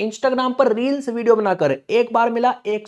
Instagram पर reels video बनाकर एक बार मिला एक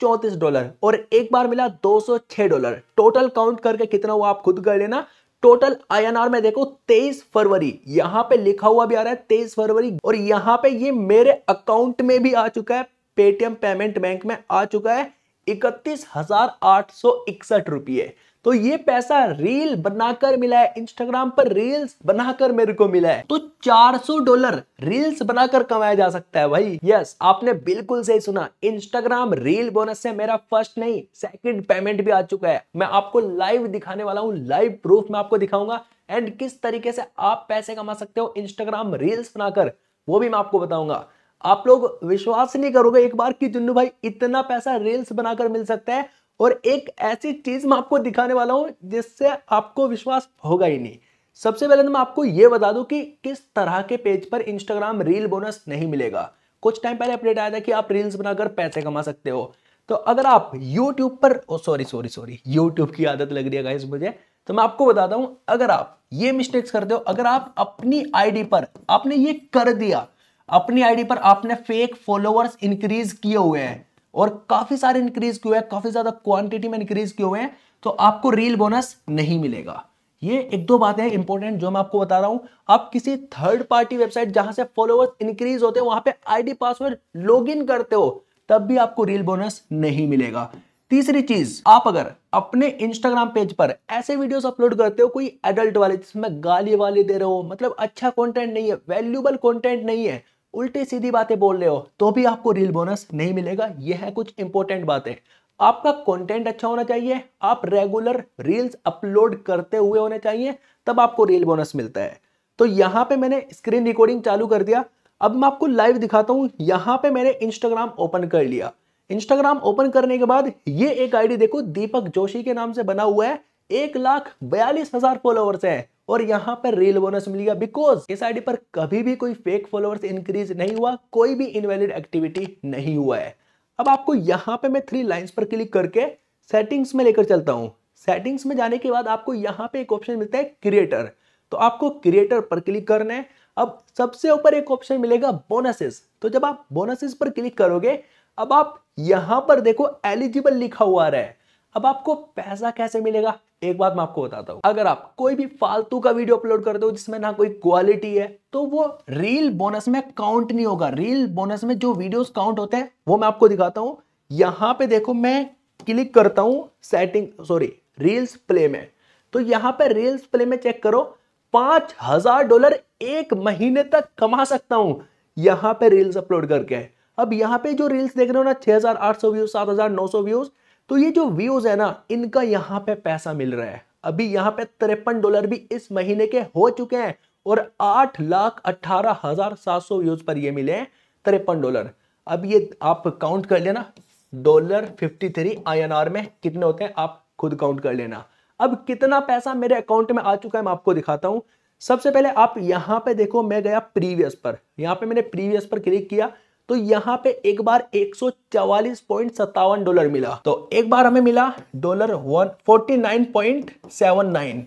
चौतीस डॉलर और एक बार मिला 206 डॉलर टोटल काउंट करके कितना हुआ आप खुद कर लेना टोटल आईएनआर में देखो 23 फरवरी यहां पे लिखा हुआ भी आ रहा है 23 फरवरी और यहां पे ये मेरे अकाउंट में भी आ चुका है पेटीएम पेमेंट बैंक में आ चुका है इकतीस हजार आठ सौ इकसठ रुपये तो ये पैसा रील बनाकर मिला है इंस्टाग्राम पर रील्स बनाकर मेरे को मिला है तो 400 डॉलर रील्स बनाकर कमाया जा सकता है भाई यस आपने बिल्कुल सही सुना इंस्टाग्राम रील बोनस से मेरा फर्स्ट नहीं सेकंड पेमेंट भी आ चुका है मैं आपको लाइव दिखाने वाला हूँ लाइव प्रूफ में आपको दिखाऊंगा एंड किस तरीके से आप पैसे कमा सकते हो इंस्टाग्राम रील्स बनाकर वो भी मैं आपको बताऊंगा आप लोग विश्वास नहीं करोगे एक बार कि जुन्नू भाई इतना पैसा रील्स बनाकर मिल सकता है और एक ऐसी चीज मैं आपको दिखाने वाला हूं जिससे आपको विश्वास होगा ही नहीं सबसे पहले तो मैं आपको यह बता दूं कि किस तरह के पेज पर इंस्टाग्राम रील बोनस नहीं मिलेगा कुछ टाइम पहले अपडेट आया था कि आप रील्स बनाकर पैसे कमा सकते हो तो अगर आप यूट्यूब पर सॉरी सॉरी सॉरी यूट्यूब की आदत लग रही है मुझे तो मैं आपको बताता हूं अगर आप ये मिस्टेक्स करते हो अगर आप अपनी आईडी पर आपने ये कर दिया अपनी आईडी पर आपने फेक फॉलोअर्स इंक्रीज किए हुए हैं और काफी सारे इंक्रीज क्यों है काफी ज्यादा क्वांटिटी में इंक्रीज क्यों हुए हैं तो आपको रियल बोनस नहीं मिलेगा ये एक दो बातें हैं इंपॉर्टेंट जो मैं आपको बता रहा हूं आप किसी थर्ड पार्टी वेबसाइट जहां से फॉलोअर्स इंक्रीज होते हैं वहां पे आईडी पासवर्ड लॉगिन करते हो तब भी आपको रियल बोनस नहीं मिलेगा तीसरी चीज आप अगर अपने इंस्टाग्राम पेज पर ऐसे वीडियोस अपलोड करते हो कोई एडल्ट वाले जिसमें गाली वाली दे रहे हो मतलब अच्छा कंटेंट नहीं है वैल्यूबल कंटेंट नहीं है उल्टी सीधी बातें बोल रहे हो तो भी आपको रील बोनस नहीं मिलेगा ये है कुछ इंपॉर्टेंट बातें आपका कंटेंट अच्छा होना चाहिए आप रेगुलर रील्स अपलोड करते हुए होने चाहिए तब आपको रील बोनस मिलता है तो यहाँ पे मैंने स्क्रीन रिकॉर्डिंग चालू कर दिया अब मैं आपको लाइव दिखाता हूँ यहाँ पे मैंने इंस्टाग्राम ओपन कर लिया इंस्टाग्राम ओपन करने के बाद ये एक आईडी देखो दीपक जोशी के नाम से बना हुआ है एक लाख बयालीस हजार फॉलोअर्स है और यहाँ पर रील बोनस मिल गया बिकॉज इस आईडी पर कभी भी कोई फेक फॉलोअर्स इंक्रीज नहीं हुआ कोई भी इनवैलिड एक्टिविटी नहीं हुआ है अब आपको यहाँ पे मैं थ्री लाइंस पर क्लिक करके सेटिंग्स में लेकर चलता हूँ सेटिंग्स में जाने के बाद आपको यहाँ पे एक ऑप्शन मिलता है क्रिएटर तो आपको क्रिएटर पर क्लिक करना है अब सबसे ऊपर एक ऑप्शन मिलेगा बोनसेस तो जब आप बोनसेस पर क्लिक करोगे अब आप यहाँ पर देखो एलिजिबल लिखा हुआ आ रहा है अब आपको पैसा कैसे मिलेगा एक बात मैं आपको बताता हूँ अगर आप कोई भी फालतू का वीडियो अपलोड करते हो जिसमें ना कोई क्वालिटी है तो वो रील बोनस में काउंट नहीं होगा रील बोनस में जो वीडियोस काउंट होते हैं वो मैं आपको दिखाता हूँ यहाँ पे देखो मैं क्लिक करता हूँ सेटिंग सॉरी रील्स प्ले में तो यहाँ पे रील्स प्ले में चेक करो पांच हजार डॉलर एक महीने तक कमा सकता हूं यहां पे रील्स अपलोड करके अब यहाँ पे जो रील्स देख रहे हो ना सौ व्यूज सौ व्यूज तो ये जो व्यूज है ना इनका यहाँ पे पैसा मिल रहा है अभी यहाँ पे तिरपन डॉलर भी इस महीने के हो चुके हैं और आठ लाख अट्ठारह हजार सात सौ व्यूज पर ये मिले हैं तिरपन डॉलर अब ये आप काउंट कर लेना dollar fifty three I N R में कितने होते हैं आप खुद काउंट कर लेना अब कितना पैसा मेरे अकाउंट में आ चुका है मैं आपको दिखाता हूँ सबसे पहले आप यहाँ पे देखो मैं गया प्रीवियस पर यहाँ पे मैंने प्रीवियस पर क्लिक किया तो यहाँ पे एक बार एक सौ चवालीस पॉइंट सत्तावन डॉलर मिला तो एक बार हमें मिला dollar one forty nine point seven nine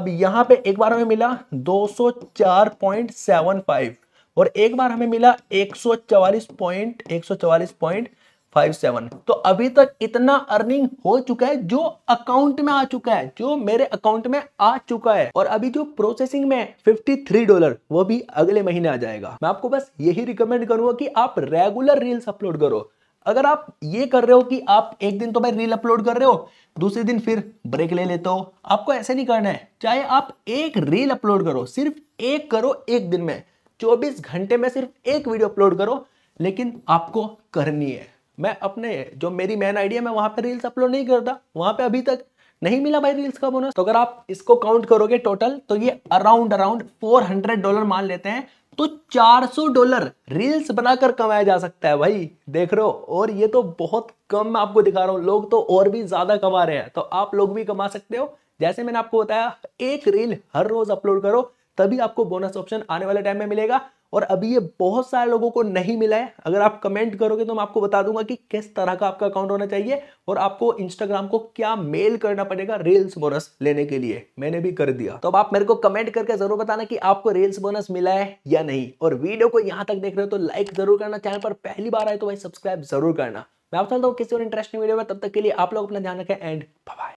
अब यहाँ पे एक बार हमें मिला दो सौ चार पॉइंट सेवन फाइव और एक बार हमें मिला एक सौ चवालीस पॉइंट एक सौ चवालीस पॉइंट फाइव सेवन तो अभी तक इतना अर्निंग हो चुका है जो अकाउंट में आ चुका है जो मेरे अकाउंट में आ चुका है और अभी जो प्रोसेसिंग में फिफ्टी थ्री डॉलर वो भी अगले महीने आ जाएगा मैं आपको बस यही रिकमेंड करूंगा कि आप रेगुलर रील्स अपलोड करो अगर आप ये कर रहे हो कि आप एक दिन तो भाई रील अपलोड कर रहे हो दूसरे दिन फिर ब्रेक ले लेते हो आपको ऐसे नहीं करना है चाहे आप एक रील अपलोड करो सिर्फ एक करो एक दिन में 24 घंटे में सिर्फ एक वीडियो अपलोड करो लेकिन आपको करनी है मैं अपने जो मेरी मेन आइडिया मैं वहाँ पर रील्स अपलोड नहीं करता वहाँ पर अभी तक नहीं मिला भाई रील्स का बोनस तो अगर आप इसको काउंट करोगे टोटल तो ये अराउंड अराउंड फोर डॉलर मान लेते हैं तो 400 डॉलर रील्स बनाकर कमाया जा सकता है भाई देख रहे हो और ये तो बहुत कम मैं आपको दिखा रहा हूं लोग तो और भी ज्यादा कमा रहे हैं तो आप लोग भी कमा सकते हो जैसे मैंने आपको बताया एक रील हर रोज अपलोड करो तभी आपको बोनस ऑप्शन आने वाले टाइम में मिलेगा और अभी ये बहुत सारे लोगों को नहीं मिला है अगर आप कमेंट करोगे तो मैं आपको बता दूंगा कि किस तरह का आपका अकाउंट होना चाहिए और आपको इंस्टाग्राम को क्या मेल करना पड़ेगा रेल्स बोनस लेने के लिए मैंने भी कर दिया तो अब आप मेरे को कमेंट करके जरूर बताना कि आपको रेल्स बोनस मिला है या नहीं और वीडियो को यहां तक देख रहे हो तो लाइक जरूर करना चैनल पर पहली बार आए तो भाई सब्सक्राइब जरूर करना मैं आप चलता हूँ किसी और इंटरेस्टिंग वीडियो में तब तक के लिए आप लोग अपना ध्यान रखें एंड बाय